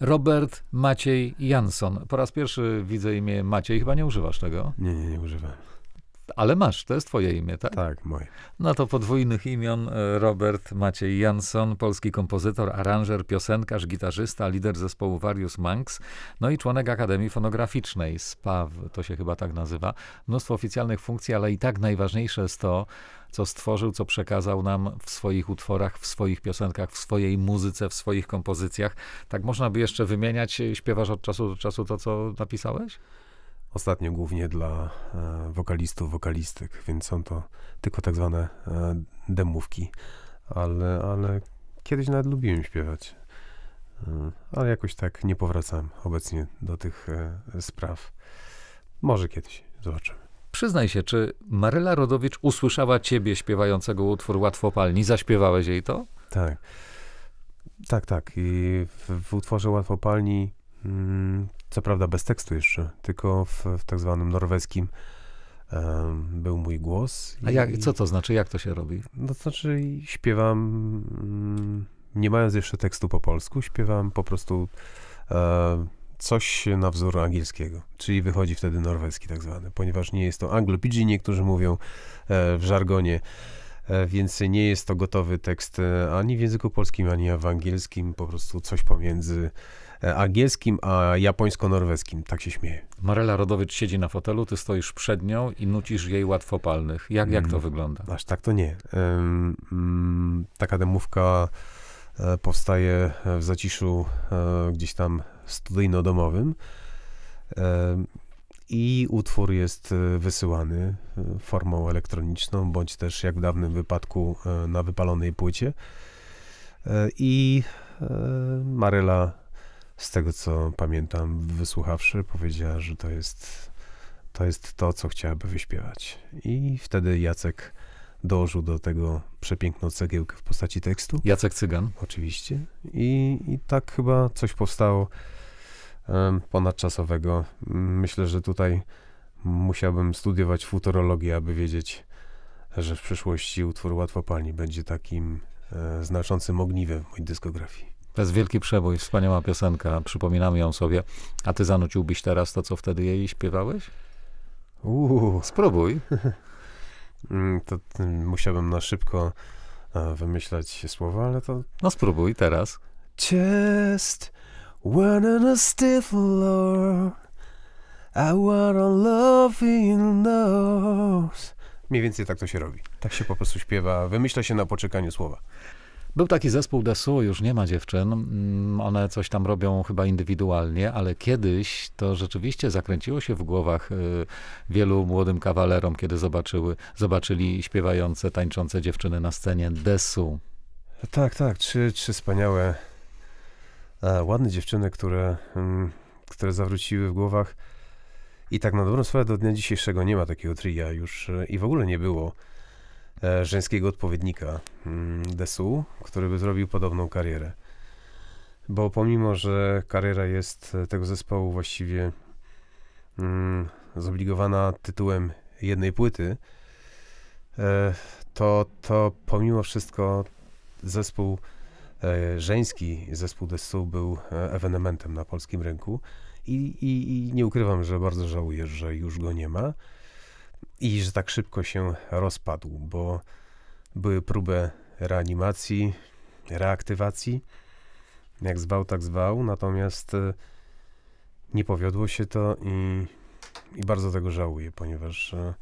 Robert Maciej Jansson. Po raz pierwszy widzę imię Maciej, chyba nie używasz tego? Nie, nie, nie używam. Ale masz, to jest twoje imię, tak? Tak, moje. No to podwójnych imion e, Robert Maciej Jansson, polski kompozytor, aranżer, piosenkarz, gitarzysta, lider zespołu Warius Monks, no i członek Akademii Fonograficznej, SPAW, to się chyba tak nazywa. Mnóstwo oficjalnych funkcji, ale i tak najważniejsze jest to, co stworzył, co przekazał nam w swoich utworach, w swoich piosenkach, w swojej muzyce, w swoich kompozycjach. Tak można by jeszcze wymieniać, śpiewasz od czasu do czasu to, co napisałeś? Ostatnio głównie dla e, wokalistów, wokalistek, więc są to tylko tak zwane e, demówki, ale, ale kiedyś nawet lubiłem śpiewać, e, ale jakoś tak nie powracam obecnie do tych spraw. Może kiedyś, zobaczymy. Przyznaj się, czy Maryla Rodowicz usłyszała ciebie śpiewającego utwór Łatwopalni? Zaśpiewałeś jej to? Tak. Tak, tak. I w, w utworze Łatwopalni mm, co prawda bez tekstu jeszcze, tylko w, w tak zwanym norweskim um, był mój głos. A jak, i, co to znaczy? Jak to się robi? No to znaczy śpiewam, mm, nie mając jeszcze tekstu po polsku, śpiewam po prostu e, coś na wzór angielskiego, czyli wychodzi wtedy norweski tak zwany, ponieważ nie jest to anglo-pidgin, niektórzy mówią e, w żargonie e, więc nie jest to gotowy tekst e, ani w języku polskim, ani w angielskim, po prostu coś pomiędzy E, angielskim, a japońsko-norweskim. Tak się śmieje. Marela Rodowicz siedzi na fotelu, ty stoisz przed nią i nucisz jej łatwopalnych. Jak, jak to mm, wygląda? Aż tak to nie. Um, taka demówka e, powstaje w zaciszu e, gdzieś tam studyjno-domowym i utwór jest wysyłany formą elektroniczną, bądź też jak w dawnym wypadku na wypalonej płycie. I Marela z tego co pamiętam, wysłuchawszy, powiedziała, że to jest to, jest to co chciałaby wyśpiewać. I wtedy Jacek dołożył do tego przepiękną cegiełkę w postaci tekstu. Jacek Cygan. Oczywiście. I, i tak chyba coś powstało um, ponadczasowego. Myślę, że tutaj musiałbym studiować futurologię, aby wiedzieć, że w przyszłości utwór Łatwopalni będzie takim e, znaczącym ogniwem w mojej dyskografii. To jest wielki przebój, wspaniała piosenka. Przypominam ją sobie. A ty zanuciłbyś teraz to, co wtedy jej śpiewałeś? Uuu. Spróbuj. Mm, to musiałbym na szybko e, wymyślać słowa, ale to... No spróbuj teraz. Just wanna a stiff Lord I wanna love Mniej więcej tak to się robi. Tak się po prostu śpiewa. Wymyśla się na poczekaniu słowa. Był taki zespół Desu, już nie ma dziewczyn, mm, one coś tam robią chyba indywidualnie, ale kiedyś to rzeczywiście zakręciło się w głowach y, wielu młodym kawalerom, kiedy zobaczyły, zobaczyli śpiewające, tańczące dziewczyny na scenie Desu. Tak, tak, trzy, trzy wspaniałe, e, ładne dziewczyny, które, mm, które zawróciły w głowach. I tak na dobrą sprawę do dnia dzisiejszego nie ma takiego tria już e, i w ogóle nie było. E, żeńskiego odpowiednika mm, Desu, który by zrobił podobną karierę. Bo pomimo, że kariera jest e, tego zespołu właściwie mm, zobligowana tytułem jednej płyty, e, to, to pomimo wszystko zespół żeński, zespół Desu był ewenementem na polskim rynku i, i, i nie ukrywam, że bardzo żałuję, że już go nie ma i że tak szybko się rozpadł, bo były próby reanimacji, reaktywacji, jak zwał, tak zwał, natomiast e, nie powiodło się to i, i bardzo tego żałuję, ponieważ e,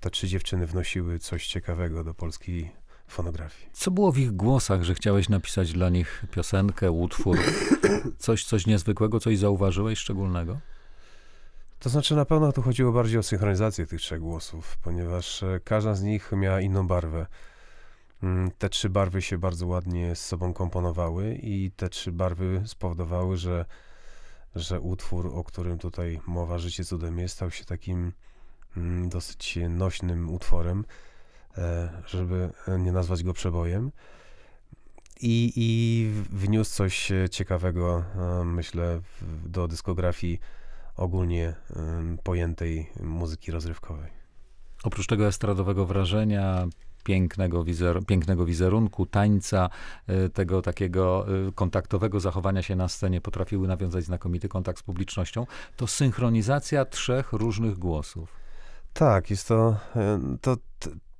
te trzy dziewczyny wnosiły coś ciekawego do polskiej fonografii. Co było w ich głosach, że chciałeś napisać dla nich piosenkę, utwór, coś, coś niezwykłego, coś zauważyłeś szczególnego? To znaczy na pewno tu chodziło bardziej o synchronizację tych trzech głosów, ponieważ e, każda z nich miała inną barwę. Mm, te trzy barwy się bardzo ładnie z sobą komponowały i te trzy barwy spowodowały, że, że utwór, o którym tutaj mowa, Życie Cudem jest, stał się takim mm, dosyć nośnym utworem, e, żeby e, nie nazwać go przebojem. I, i wniósł coś ciekawego, myślę, do dyskografii ogólnie pojętej muzyki rozrywkowej. Oprócz tego estradowego wrażenia, pięknego, wizer pięknego wizerunku, tańca, e, tego takiego e, kontaktowego zachowania się na scenie potrafiły nawiązać znakomity kontakt z publicznością, to synchronizacja trzech różnych głosów. Tak, jest to, e, to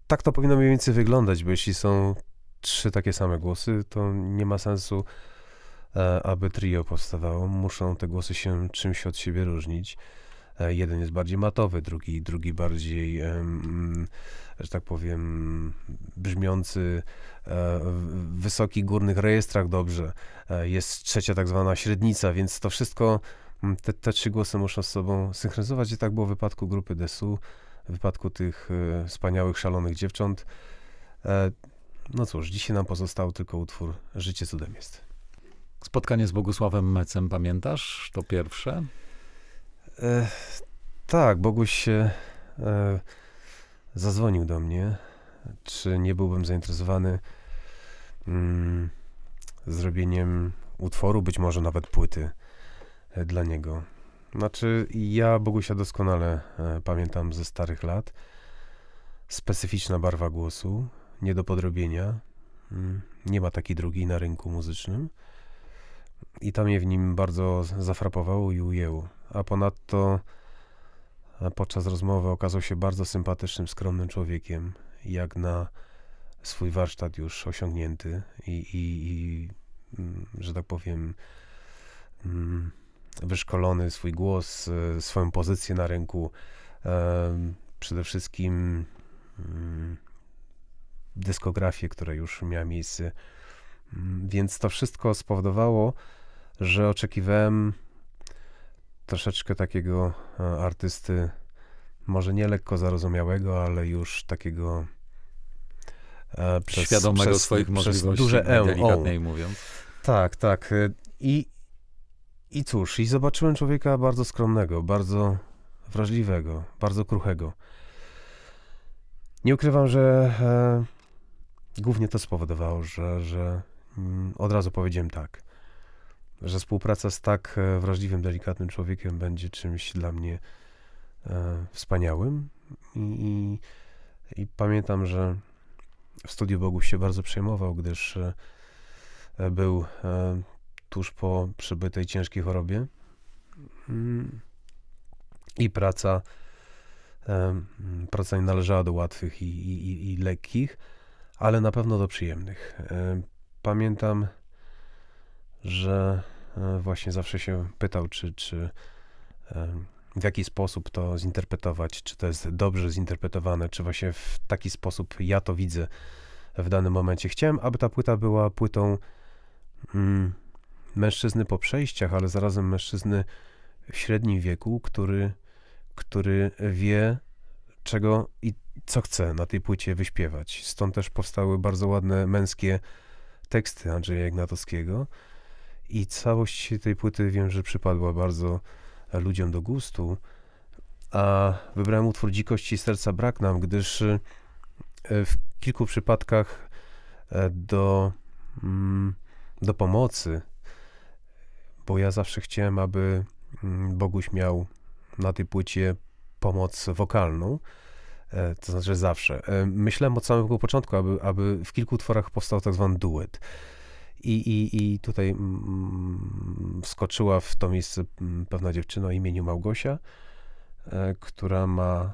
tak to powinno mniej więcej wyglądać, bo jeśli są trzy takie same głosy, to nie ma sensu E, aby trio powstawało, muszą te głosy się czymś od siebie różnić. E, jeden jest bardziej matowy, drugi, drugi bardziej, mm, że tak powiem, brzmiący e, w wysokich górnych rejestrach dobrze. Jest trzecia tak zwana średnica, więc to wszystko, te, te trzy głosy muszą z sobą synchronizować. I tak było w wypadku grupy Desu, w wypadku tych wspaniałych, szalonych dziewcząt. No cóż, dzisiaj nam pozostał tylko utwór Życie cudem jest. Spotkanie z Bogusławem Mecem, pamiętasz? To pierwsze? E, tak, Boguś e, zadzwonił do mnie, czy nie byłbym zainteresowany mm, zrobieniem utworu, być może nawet płyty e, dla niego. Znaczy, ja Bogusia doskonale e, pamiętam ze starych lat. Specyficzna barwa głosu, nie do podrobienia. Mm, nie ma takiej drugiej na rynku muzycznym. I to mnie w nim bardzo zafrapowało i ujęło. A ponadto podczas rozmowy okazał się bardzo sympatycznym, skromnym człowiekiem, jak na swój warsztat już osiągnięty i, i, i mm, że tak powiem, mm, wyszkolony swój głos, e, swoją pozycję na rynku. E, przede wszystkim mm, dyskografię, która już miała miejsce. Więc to wszystko spowodowało, że oczekiwałem troszeczkę takiego e, artysty, może nie lekko zarozumiałego, ale już takiego e, przez, świadomego przez, swoich przez możliwości, duże e, delikatniej o. mówiąc. Tak, tak. E, I, I cóż, i zobaczyłem człowieka bardzo skromnego, bardzo wrażliwego, bardzo kruchego. Nie ukrywam, że e, głównie to spowodowało, że, że mm, od razu powiedziałem tak że współpraca z tak e, wrażliwym, delikatnym człowiekiem będzie czymś dla mnie e, wspaniałym. I, i, I, pamiętam, że w studiu Bogu się bardzo przejmował, gdyż e, e, był e, tuż po przybytej ciężkiej chorobie. Mm. I praca, e, praca nie należała do łatwych i, i, i, i lekkich, ale na pewno do przyjemnych. Pamiętam że e, właśnie zawsze się pytał, czy, czy e, w jaki sposób to zinterpretować, czy to jest dobrze zinterpretowane, czy właśnie w taki sposób ja to widzę w danym momencie. Chciałem, aby ta płyta była płytą mm, mężczyzny po przejściach, ale zarazem mężczyzny w średnim wieku, który, który wie, czego i co chce na tej płycie wyśpiewać. Stąd też powstały bardzo ładne męskie teksty Andrzeja Ignatowskiego. I całość tej płyty wiem, że przypadła bardzo e, ludziom do gustu. A wybrałem utwór Dzikości Serca Brak Nam, gdyż e, w kilku przypadkach e, do, mm, do pomocy, bo ja zawsze chciałem, aby mm, Boguś miał na tej płycie pomoc wokalną, to znaczy zawsze. Myślałem od samego początku, aby, aby w kilku utworach powstał tak zwany duet. I, i, i tutaj mm, mm, wskoczyła w to miejsce mm, pewna dziewczyna o imieniu Małgosia, e, która ma,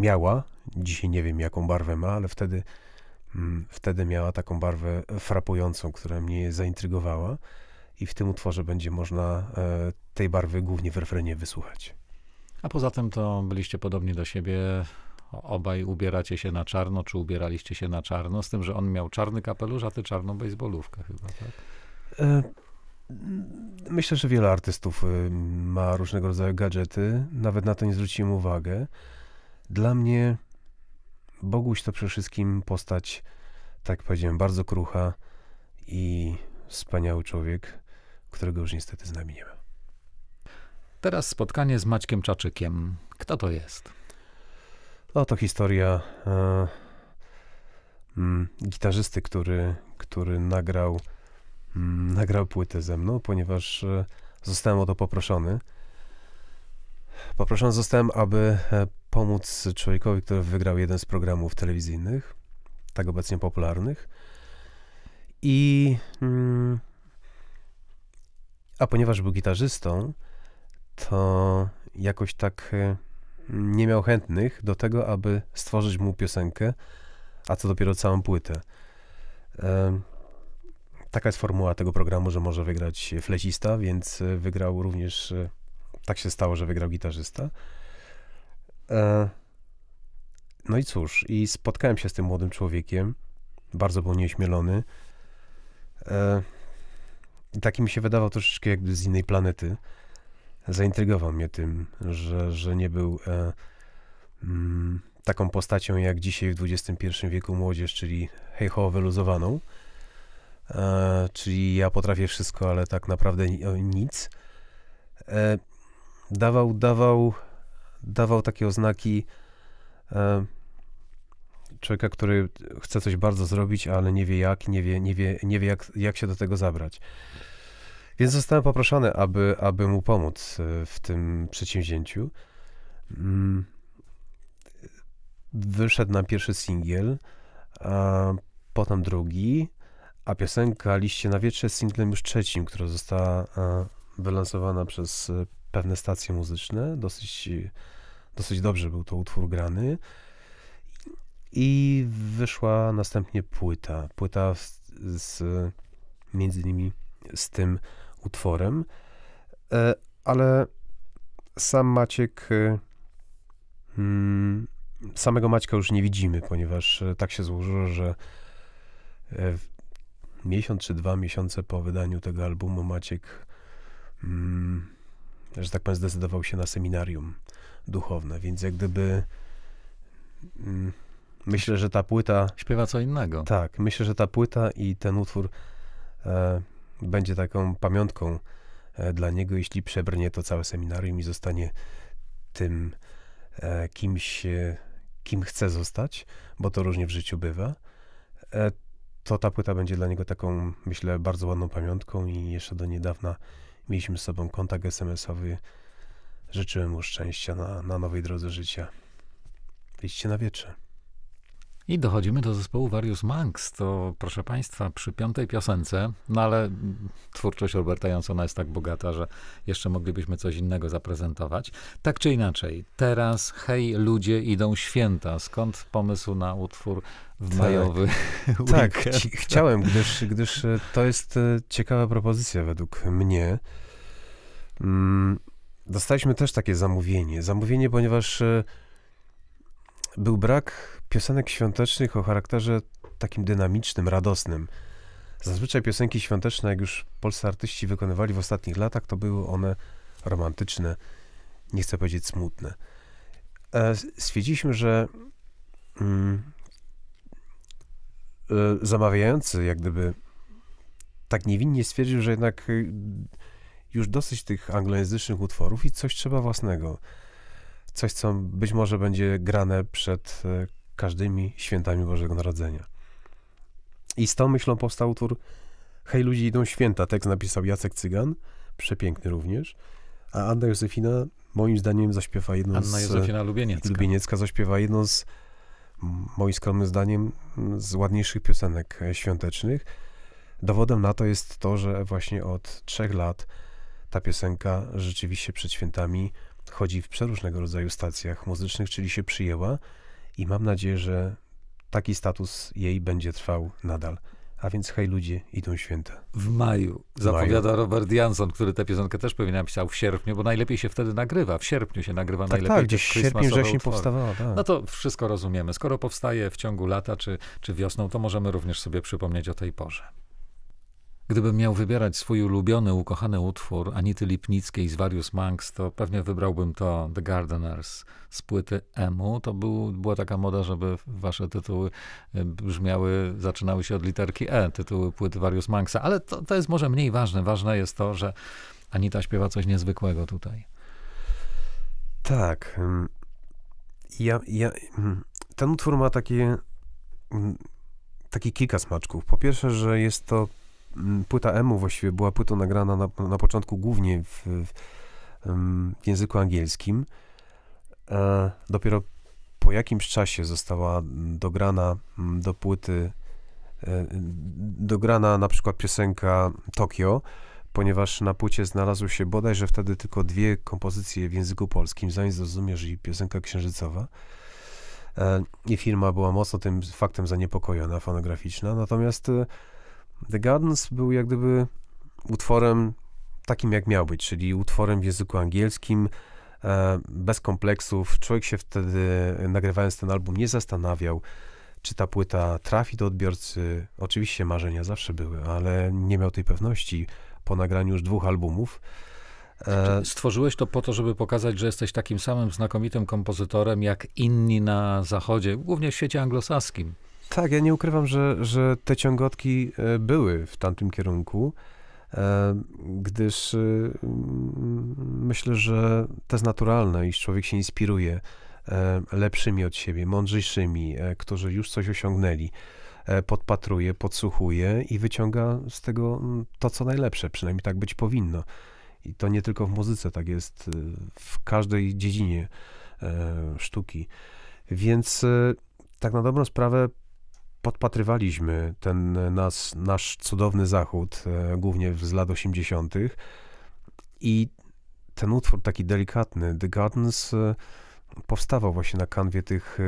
miała, dzisiaj nie wiem jaką barwę ma, ale wtedy, wtedy miała taką barwę frapującą, która mnie zaintrygowała. I w tym utworze będzie można e, tej barwy głównie w refrenie wysłuchać. A poza tym to byliście podobni do siebie obaj ubieracie się na czarno, czy ubieraliście się na czarno, z tym, że on miał czarny kapelusz, a ty czarną bejsbolówkę chyba, tak? E, myślę, że wiele artystów y, ma różnego rodzaju gadżety. Nawet na to nie zwróciłem uwagę. Dla mnie Boguś to przede wszystkim postać, tak powiedziałem, bardzo krucha i wspaniały człowiek, którego już niestety z nami nie ma. Teraz spotkanie z Maćkiem Czaczykiem. Kto to jest? No, to historia e, mm, gitarzysty, który, który nagrał, mm, nagrał płytę ze mną, ponieważ e, zostałem o to poproszony. Poproszony zostałem, aby e, pomóc człowiekowi, który wygrał jeden z programów telewizyjnych, tak obecnie popularnych. I mm, a ponieważ był gitarzystą, to jakoś tak e, nie miał chętnych do tego, aby stworzyć mu piosenkę, a co dopiero całą płytę. Taka jest formuła tego programu, że może wygrać flecista, więc e, wygrał również, e, tak się stało, że wygrał gitarzysta. E, no i cóż, i spotkałem się z tym młodym człowiekiem, bardzo był nieośmielony. Taki mi się wydawał troszeczkę jakby z innej planety zaintrygował mnie tym, że, że nie był e, mm, taką postacią jak dzisiaj w XXI wieku młodzież, czyli hejho wyluzowaną, e, czyli ja potrafię wszystko, ale tak naprawdę nic. E, dawał, dawał, dawał takie oznaki e, człowieka, który chce coś bardzo zrobić, ale nie wie jak, nie wie, nie wie, nie wie jak, jak się do tego zabrać. Więc zostałem poproszony, aby, aby mu pomóc e, w tym przedsięwzięciu. Mm. Wyszedł na pierwszy singiel, a potem drugi, a piosenka Liście na wietrze jest singlem już trzecim, która została e, wylansowana przez e, pewne stacje muzyczne. Dosyć, dosyć dobrze był to utwór grany. I wyszła następnie płyta. Płyta z, z między innymi z tym utworem, e, ale sam Maciek, e, hmm, samego Maćka już nie widzimy, ponieważ e, tak się złożyło, że miesiąc czy dwa miesiące po wydaniu tego albumu Maciek, hmm, że tak powiem, zdecydował się na seminarium duchowne, więc jak gdyby hmm, myślę, że ta płyta... Śpiewa co innego. Tak, myślę, że ta płyta i ten utwór będzie taką pamiątką e, dla niego, jeśli przebrnie to całe seminarium i zostanie tym e, kimś, e, kim chce zostać, bo to różnie w życiu bywa, to ta płyta będzie dla niego taką, myślę, bardzo ładną pamiątką i jeszcze do niedawna mieliśmy z sobą kontakt SMS-owy. Życzyłem mu szczęścia na, na nowej drodze życia. Wyjdźcie na wietrze. I dochodzimy do zespołu Warius Manx. To, proszę Państwa, przy piątej piosence, no ale twórczość Roberta Jansona jest tak bogata, że jeszcze moglibyśmy coś innego zaprezentować. Tak czy inaczej, teraz hej ludzie, idą święta. Skąd pomysł na utwór w tak. majowy Tak, chciałem, gdyż, gdyż e, to jest e, ciekawa propozycja według mnie. Mm, dostaliśmy też takie zamówienie. Zamówienie, ponieważ e, był brak piosenek świątecznych o charakterze takim dynamicznym, radosnym. Zazwyczaj piosenki świąteczne, jak już polscy artyści wykonywali w ostatnich latach, to były one romantyczne, nie chcę powiedzieć smutne. E, stwierdziliśmy, że mm, e, zamawiający jak gdyby tak niewinnie stwierdził, że jednak y, już dosyć tych anglojęzycznych utworów i coś trzeba własnego coś, co być może będzie grane przed e, każdymi świętami Bożego Narodzenia. I z tą myślą powstał utwór Hej ludzie idą święta. Tekst napisał Jacek Cygan, przepiękny również, a Anna Józefina moim zdaniem zaśpiewa jedną Anna z... Anna Józefina Lubieniecka. Lubieniecka zaśpiewa jedną z, moim skromnym zdaniem, z ładniejszych piosenek e, świątecznych. Dowodem na to jest to, że właśnie od trzech lat ta piosenka rzeczywiście przed świętami chodzi w przeróżnego rodzaju stacjach muzycznych, czyli się przyjęła i mam nadzieję, że taki status jej będzie trwał nadal. A więc hej ludzie, idą święta. W maju zapowiada maju. Robert Jansson, który tę piosenkę też powinien napisał w sierpniu, bo najlepiej się wtedy nagrywa. W sierpniu się nagrywa tak, najlepiej. Tak, gdzieś sierpniu, wrześniu powstawała. Tak. No to wszystko rozumiemy. Skoro powstaje w ciągu lata czy, czy wiosną, to możemy również sobie przypomnieć o tej porze. Gdybym miał wybierać swój ulubiony, ukochany utwór Anity Lipnickiej z Various Monks, to pewnie wybrałbym to The Gardeners z płyty Emu. To był, była taka moda, żeby wasze tytuły e, brzmiały, zaczynały się od literki E, tytuły płyty Various Monksa, ale to, to jest może mniej ważne. Ważne jest to, że Anita śpiewa coś niezwykłego tutaj. Tak. Ja, ja, hmm, ten utwór ma takie, hmm, takie kilka smaczków. Po pierwsze, że jest to Mm, płyta emu właściwie była płytą nagrana na, na początku głównie w, w, w języku angielskim. E, dopiero po jakimś czasie została mm, dograna mm, do płyty, e, dograna na przykład piosenka Tokio, ponieważ na płycie znalazły się bodajże wtedy tylko dwie kompozycje w języku polskim, zanim zrozumiesz i piosenka księżycowa. E, I firma była mocno tym faktem zaniepokojona, fonograficzna, natomiast e, The Gardens był jak gdyby utworem takim, jak miał być, czyli utworem w języku angielskim, e, bez kompleksów. Człowiek się wtedy, nagrywając ten album, nie zastanawiał, czy ta płyta trafi do odbiorcy. Oczywiście marzenia zawsze były, ale nie miał tej pewności po nagraniu już dwóch albumów. E, stworzyłeś to po to, żeby pokazać, że jesteś takim samym znakomitym kompozytorem jak inni na zachodzie, głównie w świecie anglosaskim. Tak, ja nie ukrywam, że, że te ciągotki e, były w tamtym kierunku, e, gdyż e, myślę, że to jest naturalne, iż człowiek się inspiruje lepszymi od siebie, mądrzejszymi, którzy już coś osiągnęli. Podpatruje, podsłuchuje i wyciąga z tego to, co najlepsze, przynajmniej tak być powinno. I to nie tylko w muzyce, tak jest w każdej dziedzinie sztuki. Więc tak na dobrą sprawę podpatrywaliśmy ten e, nas, nasz cudowny zachód, e, głównie z lat 80. I ten utwór taki delikatny, The Gardens, e, powstawał właśnie na kanwie tych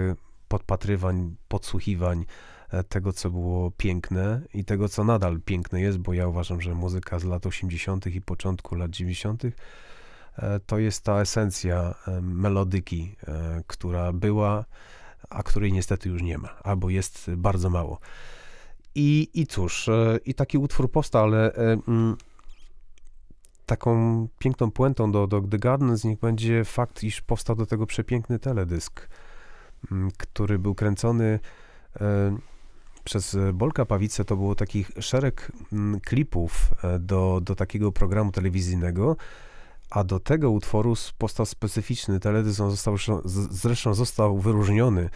podpatrywań, podsłuchiwań tego, co było piękne i tego, co nadal piękne jest, bo ja uważam, że muzyka z lat 80. i początku lat 90. to jest ta esencja melodyki, która była a której niestety już nie ma, albo jest bardzo mało. I, i cóż, e, i taki utwór powstał, ale e, mm, taką piękną puentą do, do The z nich będzie fakt, iż powstał do tego przepiękny teledysk, mm, który był kręcony e, przez Bolka Pawicę. To było takich szereg mm, klipów do, do takiego programu telewizyjnego, a do tego utworu powstał specyficzny teledysk, on został, zresztą został wyróżniony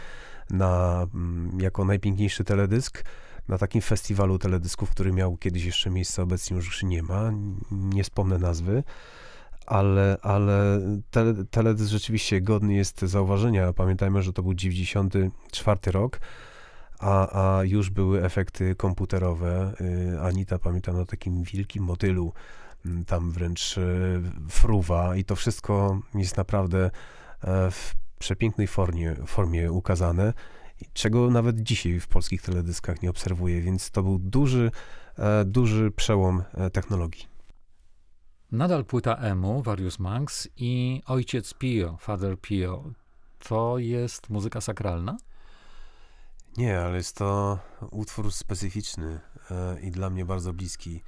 na, mm, jako najpiękniejszy teledysk na takim festiwalu teledysków, który miał kiedyś jeszcze miejsce, obecnie już nie ma, nie wspomnę nazwy, ale, ale tele, teledysk rzeczywiście godny jest zauważenia. Pamiętajmy, że to był 94 rok, a, a już były efekty komputerowe. Y, Anita, pamiętam, na takim wielkim motylu Mm, tam wręcz e, fruwa i to wszystko jest naprawdę e, w przepięknej formie, formie ukazane, czego nawet dzisiaj w polskich teledyskach nie obserwuję, więc to był duży, e, duży przełom technologii. Nadal płyta Emu, Warius Manx i Ojciec Pio, Father Pio. To jest muzyka sakralna? Nie, ale jest to utwór specyficzny i dla mnie bardzo bliski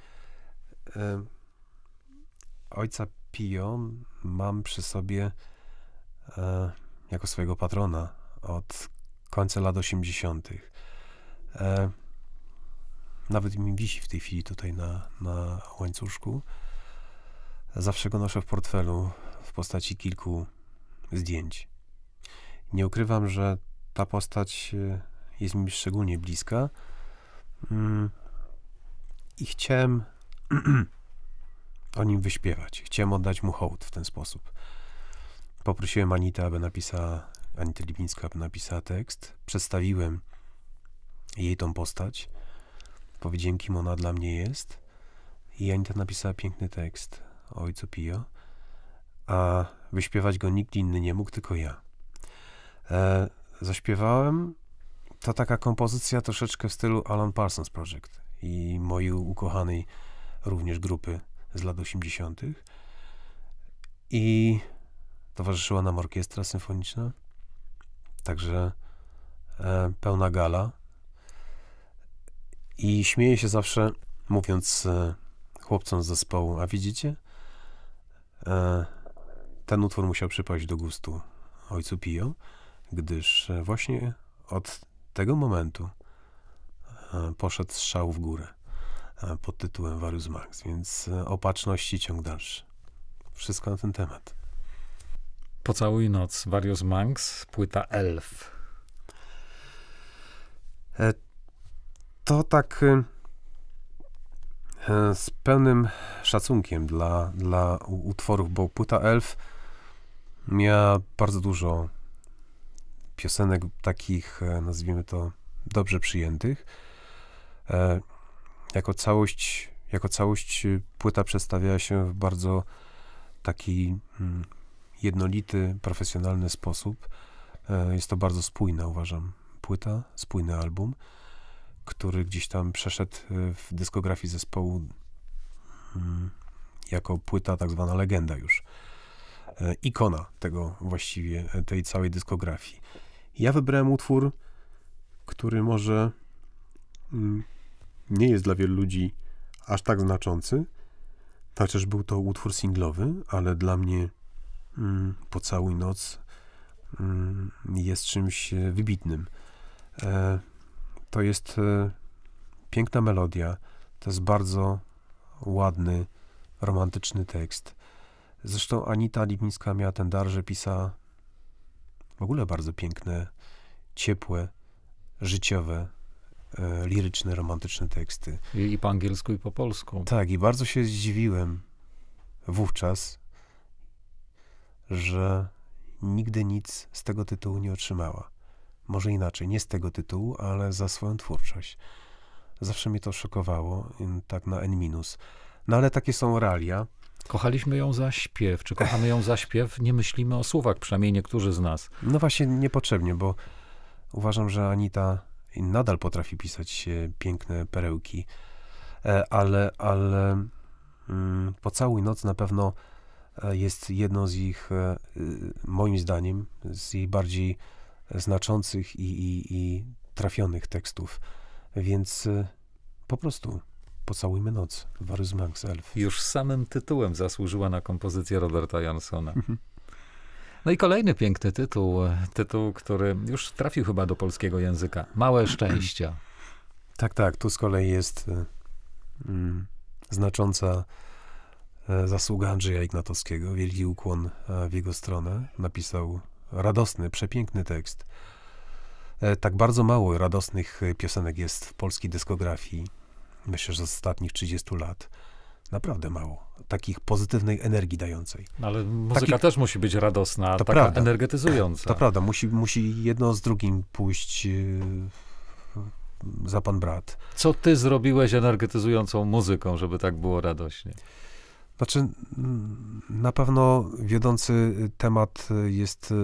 ojca Pio mam przy sobie e, jako swojego patrona od końca lat 80. E, nawet mi wisi w tej chwili tutaj na, na łańcuszku. Zawsze go noszę w portfelu w postaci kilku zdjęć. Nie ukrywam, że ta postać e, jest mi szczególnie bliska. Mm, I chciałem o nim wyśpiewać. Chciałem oddać mu hołd w ten sposób. Poprosiłem Anitę, aby napisała, Anitę Lipińską, aby napisała tekst. Przedstawiłem jej tą postać. Powiedziałem, kim ona dla mnie jest. I Anita napisała piękny tekst o Ojcu Pio. A wyśpiewać go nikt inny nie mógł, tylko ja. E, zaśpiewałem. To taka kompozycja troszeczkę w stylu Alan Parsons Project i mojej ukochanej również grupy z lat 80. I towarzyszyła nam orkiestra symfoniczna, także e, pełna gala. I śmieję się zawsze, mówiąc e, chłopcom z zespołu, a widzicie, e, ten utwór musiał przypaść do gustu ojcu Pio, gdyż e, właśnie od tego momentu e, poszedł strzał w górę. E, pod tytułem Varius Max, więc e, opatrzności ciąg dalszy. Wszystko na ten temat. Pocałuj noc, Varius Max, płyta Elf. E, to tak z pełnym szacunkiem dla, dla utworów, bo płyta Elf miała bardzo dużo piosenek takich, nazwijmy to, dobrze przyjętych jako całość, jako całość y, płyta przedstawia się w bardzo taki mm, jednolity, profesjonalny sposób. E, jest to bardzo spójne, uważam, płyta, spójny album, który gdzieś tam przeszedł y, w dyskografii zespołu mm, jako płyta tak zwana legenda już. E, ikona tego właściwie, e, tej całej dyskografii. Ja wybrałem utwór, który może mm, nie jest dla wielu ludzi aż tak znaczący. Chociaż był to utwór singlowy, ale dla mnie mm, po całej noc mm, jest czymś e, wybitnym. E, to jest e, piękna melodia, to jest bardzo ładny, romantyczny tekst. Zresztą Anita Lipnicka miała ten dar, że pisała w ogóle bardzo piękne, ciepłe, życiowe E, liryczne, romantyczne teksty. I, I, po angielsku, i po polsku. Tak, i bardzo się zdziwiłem wówczas, że nigdy nic z tego tytułu nie otrzymała. Może inaczej, nie z tego tytułu, ale za swoją twórczość. Zawsze mnie to szokowało, mm, tak na N-. No ale takie są realia. Kochaliśmy ją za śpiew. Czy kochamy ją za śpiew? Nie myślimy o słowach, przynajmniej niektórzy z nas. No właśnie, niepotrzebnie, bo uważam, że Anita i nadal potrafi pisać e, piękne perełki, e, ale, ale mm, Pocałuj noc na pewno e, jest jedną z ich, moim zdaniem, z jej bardziej znaczących i, i, i trafionych tekstów. Więc po prostu Pocałujmy noc, Warys Manx Elf. Już samym tytułem zasłużyła na kompozycję Roberta Jansona. No i kolejny piękny tytuł, e, tytuł, który już trafił chyba do polskiego języka. Małe szczęścia. Tak, tak, tu z kolei jest e, mm, znacząca e, zasługa Andrzeja Ignatowskiego. Wielki ukłon w jego stronę. Napisał radosny, przepiękny tekst. Tak bardzo mało radosnych piosenek jest w polskiej dyskografii. Myślę, że z ostatnich 30 lat naprawdę mało. Takich pozytywnej energii dającej. No, ale muzyka Taki... też musi być radosna, to taka prawda. energetyzująca. To prawda, musi, musi jedno z drugim pójść y, za pan brat. Co ty zrobiłeś energetyzującą muzyką, żeby tak było radośnie? Znaczy, mm, na pewno wiodący temat jest y,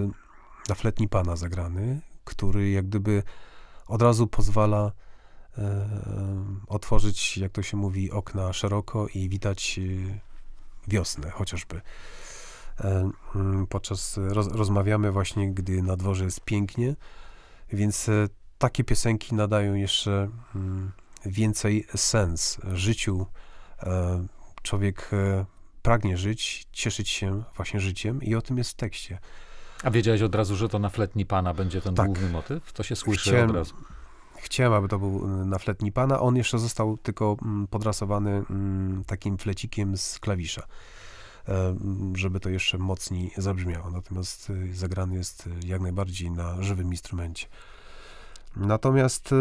na fletni pana zagrany, który jak gdyby od razu pozwala otworzyć, jak to się mówi, okna szeroko i witać y, wiosnę chociażby. Mm, podczas roz, rozmawiamy właśnie, gdy na dworze jest pięknie, więc e, takie piosenki nadają jeszcze mm, więcej sens życiu. Człowiek e, pragnie żyć, cieszyć się właśnie życiem i o tym jest w tekście. A wiedziałeś od razu, że to na fletni pana będzie ten tak. główny motyw? To się słyszy Chciałem, od razu. Chciałem aby to był y, na fletni pana. On jeszcze został tylko mm, podrasowany mm, takim flecikiem z klawisza e, mm, żeby to jeszcze mocniej zabrzmiało. Natomiast y, zagrany jest y, jak najbardziej na żywym instrumencie. Natomiast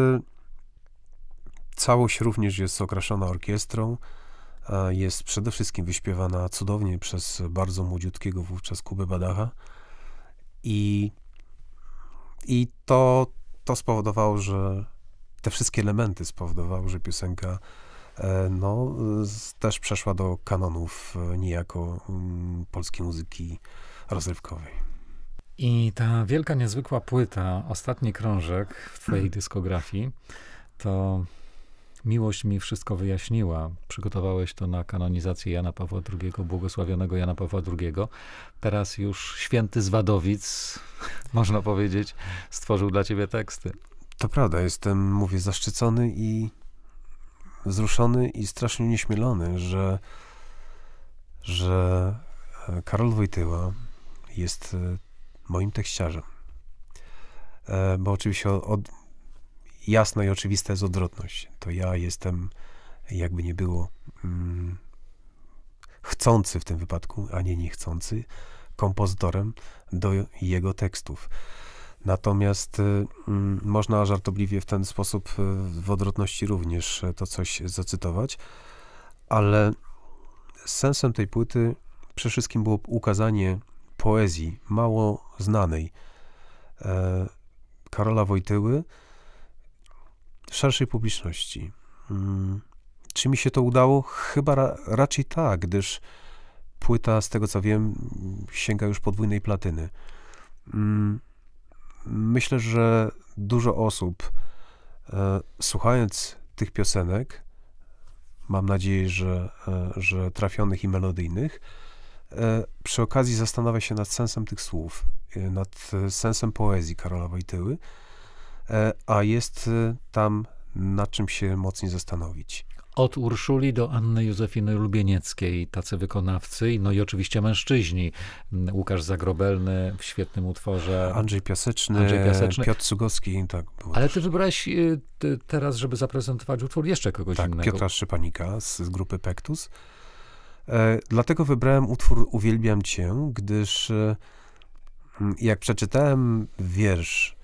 całość również jest okraszona orkiestrą. Jest przede wszystkim wyśpiewana cudownie przez bardzo młodziutkiego wówczas Kubę Badacha. I, i to, to spowodowało, że te wszystkie elementy spowodowały, że piosenka e, no, też przeszła do kanonów e, niejako mm, polskiej muzyki rozrywkowej. I ta wielka, niezwykła płyta, ostatni krążek w twojej hmm. dyskografii, to miłość mi wszystko wyjaśniła. Przygotowałeś to na kanonizację Jana Pawła II, błogosławionego Jana Pawła II. Teraz już święty Zwadowic, można powiedzieć, stworzył dla ciebie teksty. To prawda, jestem, mówię, zaszczycony i wzruszony i strasznie nieśmielony, że, że e, Karol Wojtyła jest e, moim tekściarzem. E, bo oczywiście od, jasna i oczywista jest odwrotność. To ja jestem, jakby nie było, mm, chcący w tym wypadku, a nie niechcący, kompozytorem do jego tekstów. Natomiast y, mm, można żartobliwie w ten sposób y, w odwrotności również y, to coś zacytować, ale sensem tej płyty przede wszystkim było ukazanie poezji mało znanej e, Karola Wojtyły szerszej publiczności. Mm, czy mi się to udało? Chyba ra raczej tak, gdyż płyta, z tego co wiem, sięga już podwójnej platyny. Mm, myślę, że dużo osób e, słuchając tych piosenek, mam nadzieję, że, e, że trafionych i melodyjnych, e, przy okazji zastanawia się nad sensem tych słów, nad sensem poezji Karola Wojtyły, a jest tam nad czym się mocniej zastanowić. Od Urszuli do Anny Józefiny Lubienieckiej, tacy wykonawcy, no i oczywiście mężczyźni. Łukasz Zagrobelny w świetnym utworze. Andrzej Piaseczny, Andrzej Piaseczny. Piotr Cugowski, tak. Ale ty wybrałeś y, ty, teraz, żeby zaprezentować utwór jeszcze kogoś tak, innego. Piotra Szczepanika z, z grupy Pektus. E, dlatego wybrałem utwór Uwielbiam Cię, gdyż e, jak przeczytałem wiersz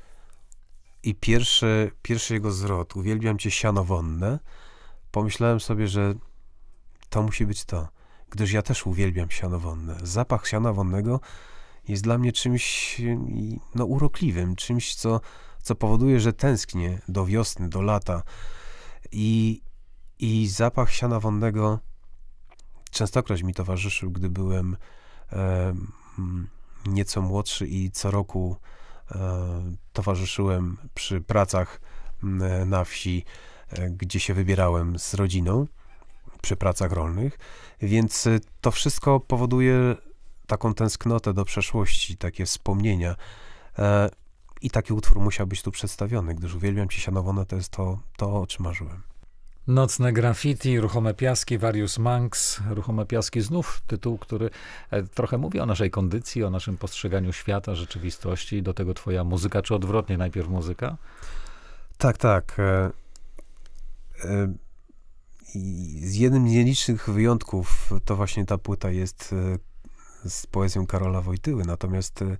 i pierwszy, pierwszy jego zwrot, Uwielbiam Cię siano wonne, Pomyślałem sobie, że to musi być to, gdyż ja też uwielbiam sianowonne. Zapach siana jest dla mnie czymś no, urokliwym, czymś, co, co powoduje, że tęsknię do wiosny, do lata. I, i zapach siana częstokroć mi towarzyszył, gdy byłem e, nieco młodszy i co roku e, towarzyszyłem przy pracach na wsi E, gdzie się wybierałem z rodziną przy pracach rolnych, więc e, to wszystko powoduje taką tęsknotę do przeszłości, takie wspomnienia. E, I taki utwór musiał być tu przedstawiony, gdyż uwielbiam ci sianowane, no to jest to, to o czym marzyłem. Nocne graffiti, ruchome piaski, Varius Manx, ruchome piaski, znów tytuł, który trochę mówi o naszej kondycji, o naszym postrzeganiu świata, rzeczywistości, do tego twoja muzyka, czy odwrotnie, najpierw muzyka? Tak, tak z jednym z nielicznych wyjątków to właśnie ta płyta jest e, z poezją Karola Wojtyły, natomiast e,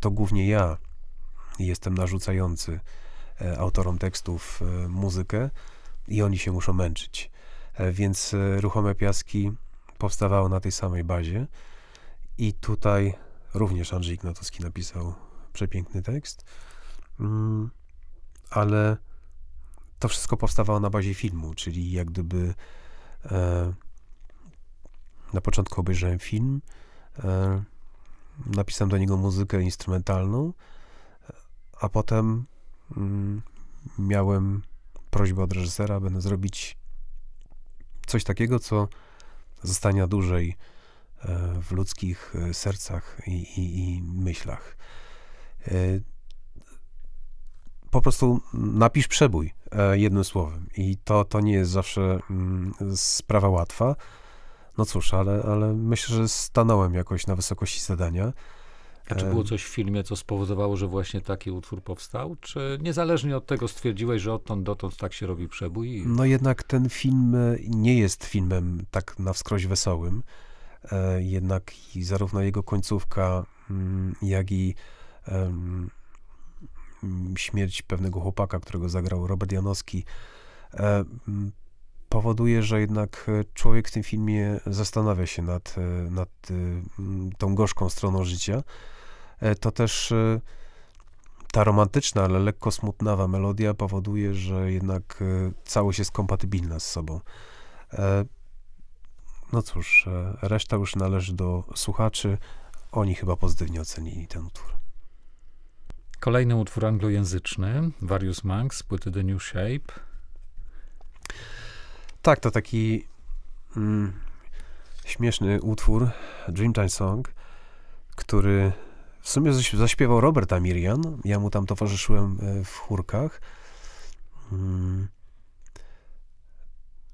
to głównie ja jestem narzucający e, autorom tekstów muzykę i oni się muszą męczyć. Więc Ruchome Piaski powstawało na tej samej bazie i tutaj również Andrzej Ignatowski napisał przepiękny tekst, mm, ale to wszystko powstawało na bazie filmu, czyli jak gdyby e, na początku obejrzałem film, e, napisałem do niego muzykę instrumentalną, e, a potem mm, miałem prośbę od reżysera, będę zrobić coś takiego, co zostanie dłużej e, w ludzkich e, sercach i, i, i myślach. E, po prostu napisz przebój. E, jednym słowem. I to, to nie jest zawsze mm, sprawa łatwa. No cóż, ale, ale myślę, że stanąłem jakoś na wysokości zadania. A czy było e, coś w filmie, co spowodowało, że właśnie taki utwór powstał? Czy niezależnie od tego stwierdziłeś, że odtąd dotąd tak się robi przebój? No jednak ten film nie jest filmem tak na wskroś wesołym. E, jednak zarówno jego końcówka, mm, jak i Mm, śmierć pewnego chłopaka, którego zagrał Robert Janowski, e, mm, powoduje, że jednak e, człowiek w tym filmie zastanawia się nad, e, nad mm, tą gorzką stroną życia. To też ta romantyczna, ale lekko smutnawa melodia powoduje, że jednak całość jest kompatybilna z sobą. No cóż, reszta już należy do słuchaczy. Oni chyba pozytywnie ocenili ten utwór. Kolejny utwór anglojęzyczny, Various Monks, płyty The New Shape. Tak, to taki mm, śmieszny utwór, Dreamtime Song, który w sumie zaśpiewał Roberta Mirian. Ja mu tam towarzyszyłem e, w chórkach. Mm.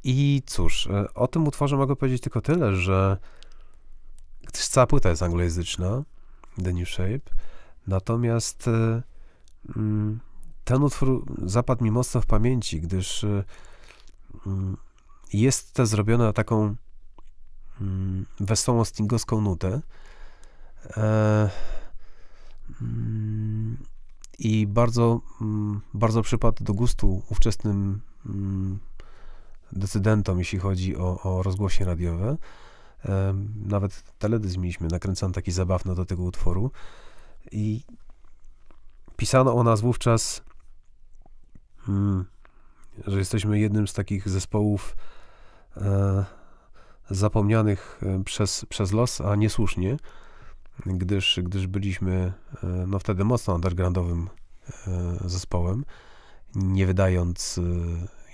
I cóż, e, o tym utworze mogę powiedzieć tylko tyle, że cała płyta jest anglojęzyczna, The New Shape. Natomiast y, mm, ten utwór zapadł mi mocno w pamięci, gdyż y, mm, jest to zrobione na taką mm, wesołą stingowską nutę. E, I bardzo, bardzo przypadł do gustu ówczesnym decydentom, jeśli chodzi o, o radiowe. E, nawet teledysk mieliśmy nakręcony taki zabawny do tego utworu. I pisano o nas wówczas, hmm, że jesteśmy jednym z takich zespołów e, zapomnianych e, przez, przez los, a niesłusznie, gdyż, gdyż byliśmy e, no wtedy mocno undergroundowym e, zespołem, nie wydając e,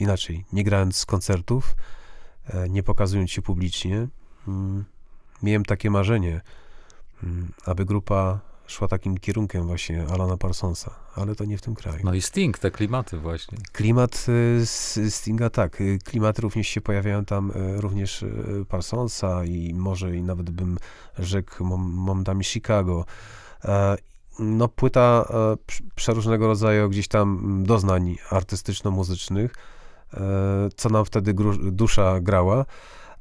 inaczej, nie grając z koncertów, e, nie pokazując się publicznie. Hmm, miałem takie marzenie, hmm, aby grupa szła takim kierunkiem właśnie Alana Parsonsa, ale to nie w tym kraju. No i Sting, te klimaty właśnie. Klimat e, Stinga, tak. E, klimaty również się pojawiają tam, e, również Parsonsa i może i nawet bym rzekł mom, momentami Chicago. No płyta przeróżnego rodzaju gdzieś tam doznań artystyczno-muzycznych, co nam wtedy dusza grała,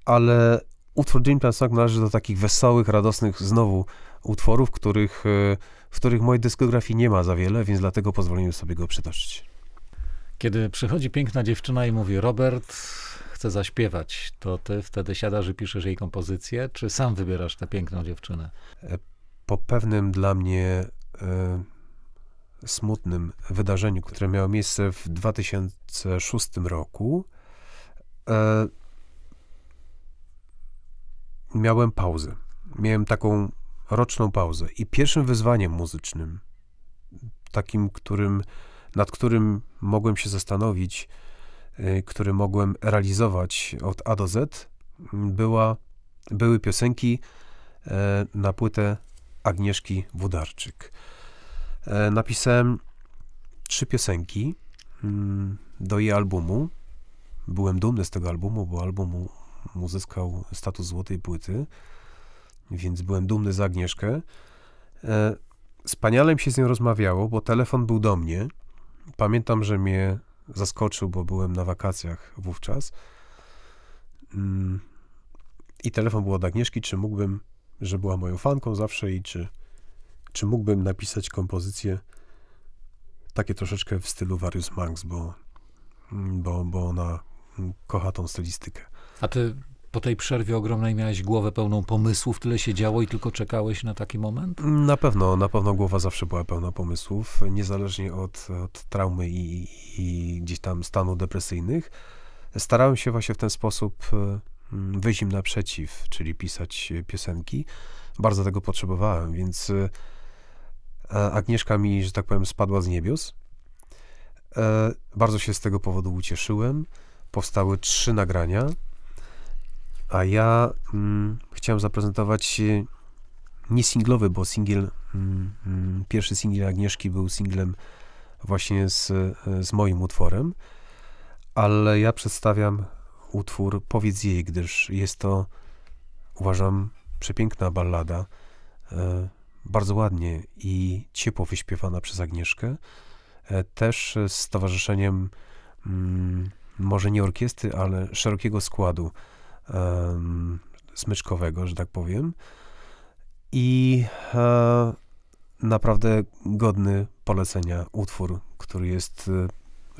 ale utwór Dream Plan Song należy do takich wesołych, radosnych znowu utworów, których, e, w których mojej dyskografii nie ma za wiele, więc dlatego pozwoliłem sobie go przytoczyć. Kiedy przychodzi piękna dziewczyna i mówi, Robert, chce zaśpiewać, to ty wtedy siadasz i piszesz jej kompozycję, czy sam wybierasz tę piękną dziewczynę? E, po pewnym dla mnie e, smutnym wydarzeniu, które miało miejsce w 2006 roku, e, miałem pauzę. Miałem taką roczną pauzę i pierwszym wyzwaniem muzycznym, takim, którym, nad którym mogłem się zastanowić, y, który mogłem realizować od A do Z, była, były piosenki e, na płytę Agnieszki Wudarczyk. E, napisałem trzy piosenki mm, do jej albumu. Byłem dumny z tego albumu, bo album uzyskał status złotej płyty więc byłem dumny za Agnieszkę. E, wspaniale mi się z nią rozmawiało, bo telefon był do mnie. Pamiętam, że mnie zaskoczył, bo byłem na wakacjach wówczas. Mm, I telefon był od Agnieszki, czy mógłbym, że była moją fanką zawsze i czy, czy mógłbym napisać kompozycję takie troszeczkę w stylu Various Manx, bo, bo, bo ona kocha tą stylistykę. A ty po tej przerwie ogromnej miałeś głowę pełną pomysłów, tyle się działo i tylko czekałeś na taki moment? Mm, na pewno, na pewno głowa zawsze była pełna pomysłów, niezależnie od, od traumy i, i gdzieś tam stanu depresyjnych. Starałem się właśnie w ten sposób e, mm, wyjść im naprzeciw, czyli pisać piosenki. Bardzo tego potrzebowałem, więc e, Agnieszka mi, że tak powiem, spadła z niebios. E, bardzo się z tego powodu ucieszyłem. Powstały trzy nagrania a ja mm, chciałem zaprezentować e, nie singlowy, bo singiel, mm, mm, pierwszy singiel Agnieszki był singlem właśnie z, e, z moim utworem, ale ja przedstawiam utwór Powiedz jej, gdyż jest to, uważam, przepiękna ballada, e, bardzo ładnie i ciepło wyśpiewana przez Agnieszkę, e, też z towarzyszeniem mm, może nie orkiestry, ale szerokiego składu um, smyczkowego, że tak powiem. I e, naprawdę godny polecenia utwór, który jest